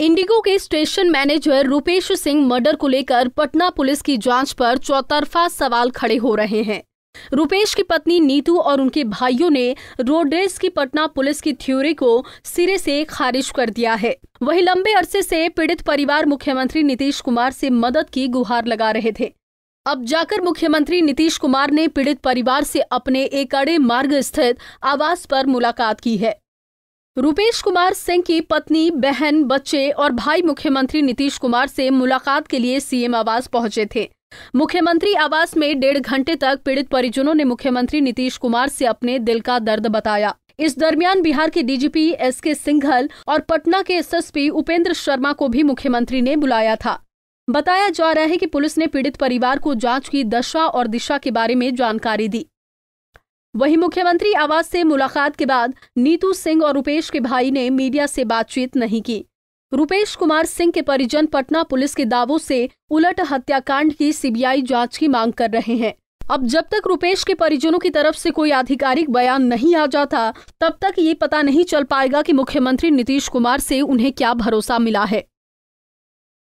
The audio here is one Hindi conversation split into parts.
इंडिगो के station manager Rupesh Singh murder को लेकर पटना पुलिस की जांच पर चौतरफा सवाल खड़े हो रहे हैं रूपेश की पत्नी नीतू और उनके भाइयों ने रोडरेज की पटना पुलिस की थ्योरी को सिरे से खारिज कर दिया है वही लंबे अरसे से पीड़ित परिवार मुख्यमंत्री नीतीश कुमार से मदद की गुहार लगा रहे थे अब जाकर मुख्यमंत्री नीतीश कुमार ने पीड़ित परिवार से अपने एकड़े मार्ग स्थित आवास पर मुलाकात की है रूपेश कुमार सिंह की पत्नी बहन बच्चे और भाई मुख्यमंत्री नीतीश कुमार से मुलाकात के लिए सीएम आवास पहुंचे थे मुख्यमंत्री आवास में डेढ़ घंटे तक पीड़ित परिजनों ने मुख्यमंत्री नीतीश कुमार से अपने दिल का दर्द बताया इस दरमियान बिहार के डीजीपी एस के सिंघल और पटना के एसएसपी उपेंद्र शर्मा को भी मुख्यमंत्री ने बुलाया था बताया जा रहा है कि पुलिस ने पीड़ित परिवार को जांच की दशा और दिशा के बारे में जानकारी दी वहीं मुख्यमंत्री आवास से मुलाकात के बाद नीतू सिंह और रुपेश के भाई ने मीडिया से बातचीत नहीं की रुपेश कुमार सिंह के परिजन पटना पुलिस के दावों से उलट हत्याकांड की सीबीआई जांच की मांग कर रहे हैं अब जब तक रुपेश के परिजनों की तरफ से कोई आधिकारिक बयान नहीं आ जाता तब तक ये पता नहीं चल पाएगा कि मुख्यमंत्री नीतीश कुमार से उन्हें क्या भरोसा मिला है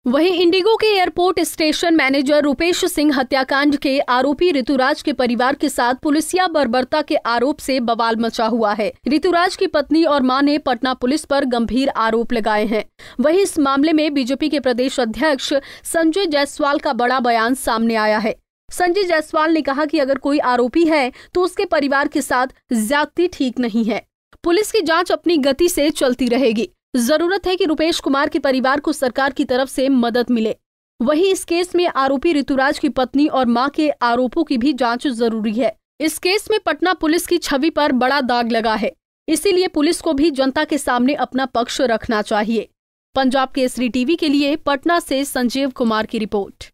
वहीं इंडिगो के airport station manager Rupesh Singh हत्याकांड के आरोपी ऋतुराज के परिवार के साथ पुलिसिया बर्बरता के आरोप से बवाल मचा हुआ है ऋतुराज की पत्नी और मां ने पटना पुलिस पर गंभीर आरोप लगाए हैं वहीं इस मामले में बीजेपी के प्रदेश अध्यक्ष संजय जायसवाल का बड़ा बयान सामने आया है संजय जायसवाल ने कहा कि अगर कोई आरोपी है तो उसके परिवार के साथ ज्यादती ठीक नहीं है पुलिस की जांच अपनी गति से चलती रहेगी जरूरत है कि रुपेश कुमार के परिवार को सरकार की तरफ से मदद मिले वही इस केस में आरोपी ऋतुराज की पत्नी और मां के आरोपों की भी जांच जरूरी है इस केस में पटना पुलिस की छवि पर बड़ा दाग लगा है इसीलिए पुलिस को भी जनता के सामने अपना पक्ष रखना चाहिए पंजाब केसरी टीवी के लिए पटना से संजीव कुमार की रिपोर्ट